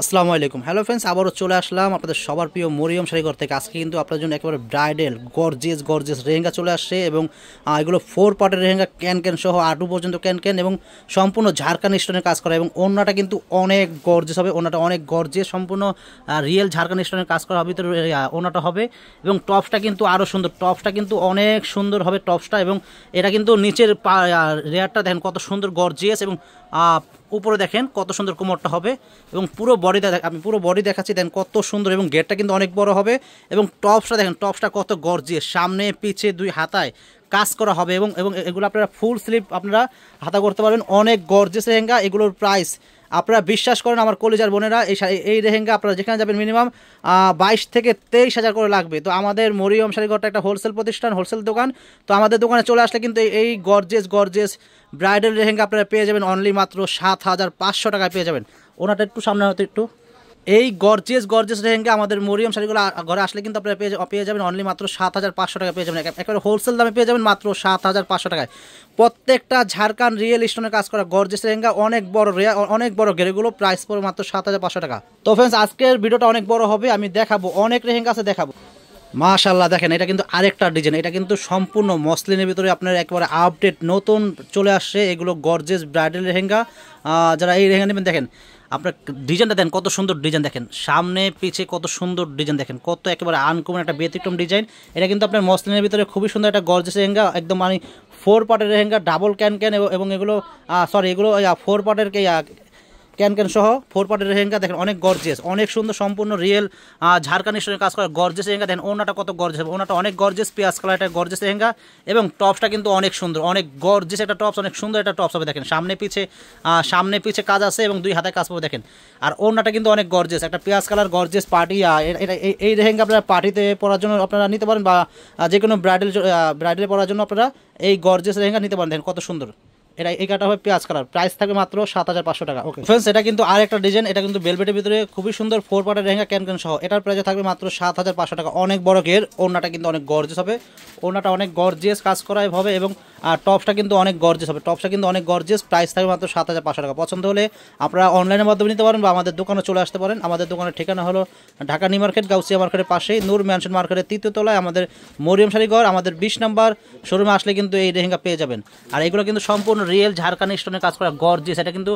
আসসালামু আলাইকুম hello friends আবারও চলে আসলাম আপনাদের সবার প্রিয় মরিয়ম শাড়িঘর থেকে আজকে কিন্তু আপনার জন্য একেবারে ব্রাইডেল গর্জেস গর্জেস রেহেঙ্গা চলে আসছে এবং এগুলো ফোর পার্টের রেহেঙ্গা ক্যান ক্যান সহ আটু পর্যন্ত ক্যান ক্যান এবং সম্পূর্ণ ঝাড়খান্ড স্টোনের কাজ করা এবং অন্যটা কিন্তু অনেক গর্জেস হবে অন্যটা অনেক গর্জেস সম্পূর্ণ রিয়েল ঝাড়খান্ড স্টোনের কাজ করা হবে তো ওনাটা হবে এবং টপসটা কিন্তু আরও সুন্দর টপসটা কিন্তু অনেক সুন্দর হবে টপসটা এবং এটা কিন্তু নিচের রেয়ারটা দেখেন কত সুন্দর গর্জিয়াস এবং উপরে দেখেন কত সুন্দর কোমরটা হবে এবং পুরো বডিটা আমি পুরো বডি দেখাচ্ছি দেন কত সুন্দর এবং গেটটা কিন্তু অনেক বড় হবে এবং টপসটা দেখেন টপসটা কত গর্জিয়ে সামনে পিছে দুই হাতায় কাজ করা হবে এবং এবং এগুলো আপনারা ফুল স্লিপ আপনারা হাতা করতে পারবেন অনেক গর্জেস লেহেঙ্গা এগুলোর প্রাইস আপনারা বিশ্বাস করেন আমার কলেজার বোনেরা এই এই রেহেঙ্গা আপনারা যেখানে যাবেন মিনিমাম বাইশ থেকে তেইশ হাজার করে লাগবে তো আমাদের মরিয়ম শাড়িঘরটা একটা হোলসেল প্রতিষ্ঠান হোলসেল দোকান তো আমাদের দোকানে চলে আসলে কিন্তু এই গর্জেস গর্জেস ব্রাইডাল রেহেঙ্গা আপনারা পেয়ে যাবেন অনলি মাত্র সাত হাজার পাঁচশো টাকায় পেয়ে যাবেন ওনাটা একটু সামনে হতো একটু এই গর্জেস গর্জেস লেহেঙ্গা আমাদের মরিয়াম শাড়িগুলো ঘরে আসলে কিন্তু আপনারা পেয়ে পেয়ে যাবেন অনলি মাত্র সাত হাজার পাঁচশো টাকা পেয়ে যাবেন একেবারে হোলসেল দামে পেয়ে যাবেন মাত্র সাত হাজার পাঁচশো টাকায় প্রত্যেকটা ঝাড়খান্ড রিয়েল স্টোনে কাজ করা গর্জেস লেহেঙ্গা অনেক বড় অনেক বড় গেরেগুলো প্রাইস পড়বে মাত্র সাত হাজার পাঁচশো টাকা তো ফ্রেন্ডস আজকের ভিডিওটা অনেক বড় হবে আমি দেখাবো অনেক রেহেঙ্গা আছে দেখাবো মাশাল্লাহ দেখেন এটা কিন্তু আরেকটা ডিজাইন এটা কিন্তু সম্পূর্ণ মসলিনের ভিতরে আপনার একবারে আপডেট নতুন চলে আসছে এগুলো গর্জেস ব্রাইডাল রেহেঙ্গা যারা এই রেহেঙ্গা নেবেন দেখেন আপনার ডিজাইনটা দেন কত সুন্দর ডিজাইন দেখেন সামনে পিছিয়ে কত সুন্দর ডিজাইন দেখেন কত একেবারে আনকমন একটা ব্যতিক্রম ডিজাইন এটা কিন্তু আপনার মসলিনের ভিতরে খুবই সুন্দর একটা গর্জেস লেহেঙ্গা একদম মানে ফোর পার্টের লেহেঙ্গা ডাবল ক্যান ক্যান এবং এগুলো সরি এগুলো ফোর পার্টের ক্যানক্যান সহ ফোর পার্টের লেহেঙ্গা দেখেন অনেক গর্জেস অনেক সুন্দর সম্পূর্ণ রিয়েল ঝাড়খানির সঙ্গে কাজ করা গর্জেস রেহেঙ্গা দেখেন ওনাটা কত গর্জেস ওনাটা অনেক গর্জেস পেঁয়াজ কালার একটা গর্জেস রেহেঙ্গা এবং টপসটা কিন্তু অনেক সুন্দর অনেক গর্জেস একটা টপস অনেক সুন্দর একটা টপস হবে দেখেন সামনে পিছে সামনে পিছে কাজ আছে এবং দুই হাতে কাজ পাবে দেখেন আর ওনাটা কিন্তু অনেক গর্জেস একটা পেঁয়াজ কালার গর্জেস পার্টি এটা এই রেহেঙ্গা আপনারা পার্টিতে পরার জন্য আপনারা নিতে পারেন বা যে কোনো ব্রাইডাল ব্রাইডালে পরার জন্য আপনারা এই গর্জেস রেহেঙ্গা নিতে পারেন দেখেন কত সুন্দর এটা এই কাটা হবে পেঁয়াজ কালার প্রাইস থাকবে মাত্র সাত হাজার পাঁচশো টাকা ওকে ফ্রেন্ডস এটা কিন্তু আর একটা ডিজাইন এটা কিন্তু বেলবেটের ভিতরে খুবই সুন্দর ফোর পার্টের ক্যান ক্যানক্যান সহ এটার প্রাইসে থাকবে মাত্র সাত হাজার পাঁচশো টাকা অনেক বড় ঘের ওনাটা কিন্তু অনেক গর্জেস হবে ওনাটা অনেক গর্জেস কাজ করা হবে এবং আর টপসটা কিন্তু অনেক গর্জেস হবে টপসটা কিন্তু অনেক গর্জেস প্রাইস থাকবে মাত্র সাত হাজার পাঁচশো টাকা পছন্দ হলে আপনারা অনলাইনের মাধ্যমে নিতে পারেন বা আমাদের দোকানে চলে আসতে পারেন আমাদের দোকানের ঠিকানা হলো ঢাকা নিউ মার্কেট গাউসিয়া মার্কেটের পাশেই নূর ম্যানশন মার্কেটের তৃতীয় তলায় আমাদের মরিয়াম শাড়িঘর আমাদের বিশ নাম্বার শোরুমে আসলে কিন্তু এই রেহেঙ্গা পেয়ে যাবেন আর এগুলো কিন্তু সম্পূর্ণ রিয়েল ঝাড়খানি স্টোনে কাজ করা গর্জি সেটা কিন্তু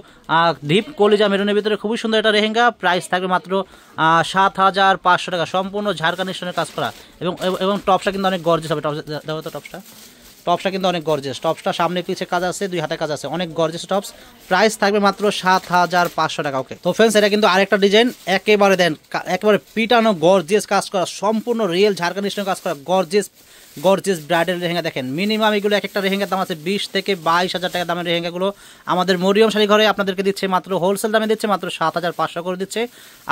ডিপ কলিজা মেরুনের ভিতরে খুবই সুন্দর একটা রেহেঙ্গা প্রাইস থাকবে মাত্র সাত হাজার পাঁচশো টাকা সম্পূর্ণ ঝাড়খানি স্টোনে কাজ করা এবং এবং টপসটা কিন্তু অনেক গর্জেস হবে দেখো তো টপসটা টপসটা কিন্তু অনেক গর্জেস টপসটা সামনে পিছিয়ে কাজ আছে দুই হাতে কাজ আছে অনেক গর্জেস টপস প্রাইস থাকবে মাত্র সাত হাজার পাঁচশো টাকা ওকে তো ফ্রেন্ডস এটা কিন্তু আরেকটা ডিজাইন একেবারে দেন একেবারে পিটানো গর্জেস কাজ করা সম্পূর্ণ রিয়েল ঝাড়খানি স্টোনে কাজ করা গর্জেস গর্জেস ব্রাইডাল রেহেঙ্গা দেখেন মিনিমাম এগুলো এক একটা রেহেঙ্গার দাম আছে বিশ থেকে বাইশ হাজার টাকা দামের রেহেঙ্গাগুলো আমাদের মরিয়ম শাড়ি ঘরে আপনাদেরকে দিচ্ছে মাত্র হোলসেল দামে দিচ্ছে মাত্র সাত হাজার পাঁচশো করে দিচ্ছে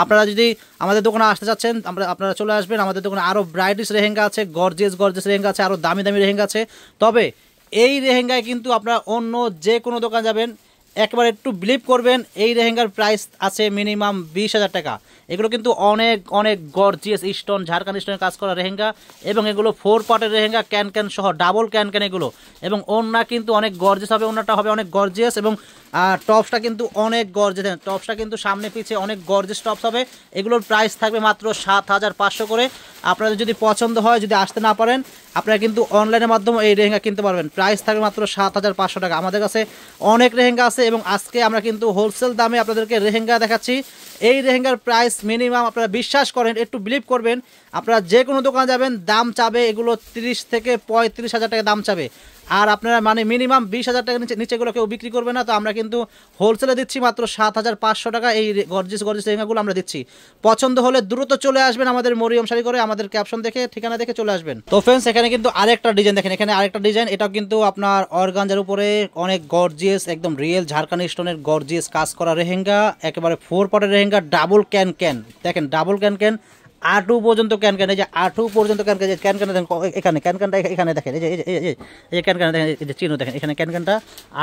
আপনারা যদি আমাদের দোকানে আসতে চাচ্ছেন আমরা আপনারা চলে আসবেন আমাদের দোকানে আরও ব্রাইটিস রেহেঙ্গা আছে গর্জেস গর্জেস রেহেঙ্গা আছে আরও দামি দামি রেহেঙ্গা আছে তবে এই রেহেঙ্গায় কিন্তু আপনারা অন্য যে কোনো দোকান যাবেন একবার একটু বিলিভ করবেন এই লেহেঙ্গার প্রাইস আছে মিনিমাম বিশ হাজার টাকা এগুলো কিন্তু অনেক অনেক গর্জিয়াস স্টোন ঝাড়খান্ড স্টোনে কাজ করা রেহেঙ্গা এবং এগুলো ফোর পার্টের রেহেঙ্গা ক্যান ক্যান সহ ডাবল ক্যান ক্যান এগুলো এবং ওনা কিন্তু অনেক গর্জিয়াস হবে ওনাটা হবে অনেক গর্জিয়াস এবং আর টপসটা কিন্তু অনেক গর্জেস টপসটা কিন্তু সামনে পিছিয়ে অনেক গর্জেস টপস হবে এগুলোর প্রাইস থাকবে মাত্র সাত হাজার পাঁচশো করে আপনাদের যদি পছন্দ হয় যদি আসতে না পারেন আপনারা কিন্তু অনলাইনের মাধ্যমে এই রেহেঙ্গা কিনতে পারবেন প্রাইস থাকবে মাত্র সাত হাজার পাঁচশো টাকা আমাদের কাছে অনেক রেহেঙ্গা আছে এবং আজকে আমরা কিন্তু হোলসেল দামে আপনাদেরকে রেহেঙ্গা দেখাচ্ছি এই রেহেঙ্গার প্রাইস মিনিমাম আপনারা বিশ্বাস করেন একটু বিলিভ করবেন আপনারা যে কোনো দোকানে যাবেন দাম চাবে এগুলো তিরিশ থেকে পঁয়ত্রিশ হাজার টাকা দাম চাবে আর আপনারা মানে মিনিমাম বিশ হাজার টাকা নিচে নিচেগুলো কেউ বিক্রি করবে না তো আমরা কিন্তু হোলসেলে দিচ্ছি মাত্র সাত হাজার পাঁচশো টাকা এই গর্জিস গর্জিস লেহেঙ্গাগুলো আমরা দিচ্ছি পছন্দ হলে দ্রুত চলে আসবেন আমাদের মরিয়ম শাড়ি করে আমাদের ক্যাপশন দেখে ঠিকানা দেখে চলে আসবেন তো ফ্রেন্ডস এখানে কিন্তু আরেকটা ডিজাইন দেখেন এখানে আরেকটা ডিজাইন এটা কিন্তু আপনার অর্গানজার উপরে অনেক গর্জিয়াস একদম রিয়েল ঝাড়খান্ড স্টোনের গর্জিয়াস কাজ করা রেহেঙ্গা একেবারে ফোর পটের রেহেঙ্গা ডাবল ক্যান ক্যান দেখেন ডাবল ক্যান ক্যান আটু পর্যন্ত ক্যান ক্যান এই যে আটু পর্যন্ত ক্যান ক্যান ক্যান ক্যান দেখেন এখানে ক্যান ক্যানটা এখানে দেখেন এই যে এই যে ক্যান ক্যান দেখেন এই যে চিহ্ন দেখেন এখানে ক্যান ক্যানটা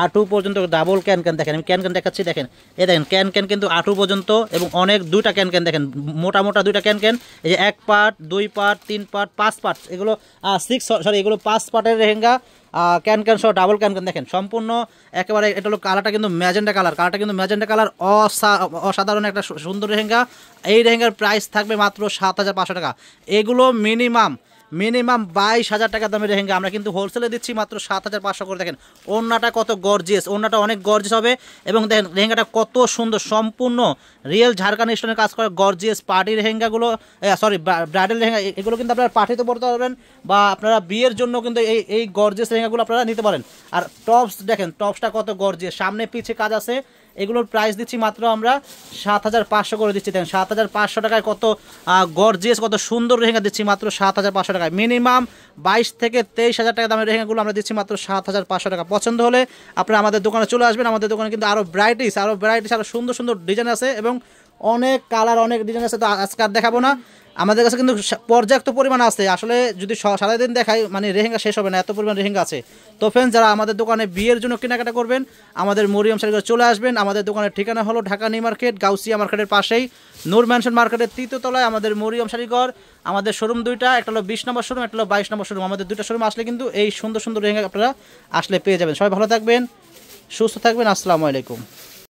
আটু পর্যন্ত ডাবল ক্যান ক্যান দেখেন আমি ক্যান ক্যান দেখাচ্ছি দেখেন এই দেখেন ক্যান ক্যান কিন্তু আটু পর্যন্ত এবং অনেক দুইটা ক্যান ক্যান দেখেন মোটা মোটা দুইটা ক্যান ক্যান এই যে এক পার্ট দুই পার্ট তিন পার্ট পাঁচ পার্ট এগুলো সিক্স সরি এগুলো পাঁচ পার্টের রেহেঙ্গা ক্যান ক্যান সহ ডাবল ক্যান ক্যান দেখেন সম্পূর্ণ একেবারে এটা হলো কালারটা কিন্তু ম্যাজেন্ডা কালার কালারটা কিন্তু ম্যাজেন্ডা কালার অসাধারণ একটা সুন্দর লেহেঙ্গা এই লেহেঙ্গার প্রাইস থাকবে মাত্র সাত হাজার পাঁচশো টাকা এগুলো মিনিমাম মিনিমাম বাইশ হাজার টাকা দামের লেহেঙ্গা আমরা কিন্তু হোলসেলে দিচ্ছি মাত্র সাত হাজার পাঁচশো করে দেখেন ওনাটা কত গর্জিয়াস ওনাটা অনেক গর্জিয়াস হবে এবং দেখেন লেহেঙ্গাটা কত সুন্দর সম্পূর্ণ রিয়েল ঝাড়খান্ড স্টোনের কাজ করে গর্জিয়াস পার্টি লেহেঙ্গাগুলো সরি ব্রাইডাল লেহেঙ্গা এগুলো কিন্তু আপনারা পাঠিয়ে পড়তে পারবেন বা আপনারা বিয়ের জন্য কিন্তু এই এই গর্জিয়াস লেহেঙ্গাগুলো আপনারা নিতে পারেন আর টপস দেখেন টপসটা কত গর্জিয়াস সামনে পিছিয়ে কাজ আছে এগুলোর প্রাইস দিচ্ছি মাত্র আমরা সাত হাজার পাঁচশো করে দিচ্ছি দেখেন সাত হাজার পাঁচশো টাকায় কত গরজিয়াস কত সুন্দর রেহেঙ্গা দিচ্ছি মাত্র সাত হাজার পাঁচশো টাকায় মিনিমাম বাইশ থেকে তেইশ হাজার টাকা দামের রেহেঙ্গাগুলো আমরা দিচ্ছি মাত্র সাত হাজার পাঁচশো টাকা পছন্দ হলে আপনারা আমাদের দোকানে চলে আসবেন আমাদের দোকানে কিন্তু আরও ভ্যারাইটিস আরও ভ্যারাইটিস আরও সুন্দর সুন্দর ডিজাইন আছে এবং অনেক কালার অনেক ডিজাইন আছে তো আজকে আর দেখাবো না আমাদের কাছে কিন্তু পর্যাপ্ত পরিমাণ আছে আসলে যদি সারাদিন দেখাই মানে রেহেঙ্গা শেষ হবে না এত পরিমাণ রেহেঙ্গা আছে তো ফ্রেন্ড যারা আমাদের দোকানে বিয়ের জন্য কেনাকাটা করবেন আমাদের মরিয়ম সারিগড় চলে আসবেন আমাদের দোকানের ঠিকানা হলো ঢাকা নি মার্কেট গাউসিয়া মার্কেটের পাশেই নূর ম্যানশন মার্কেটের তৃতীয় তলায় আমাদের মরিয়ম সারিগড় আমাদের শোরুম দুইটা একটা হলো বিশ নম্বর শোরুম একটা হলো বাইশ নম্বর শোরুম আমাদের দুইটা শোরুম আসলে কিন্তু এই সুন্দর সুন্দর রেহেঙ্গা আপনারা আসলে পেয়ে যাবেন সবাই ভালো থাকবেন সুস্থ থাকবেন আসসালামু আলাইকুম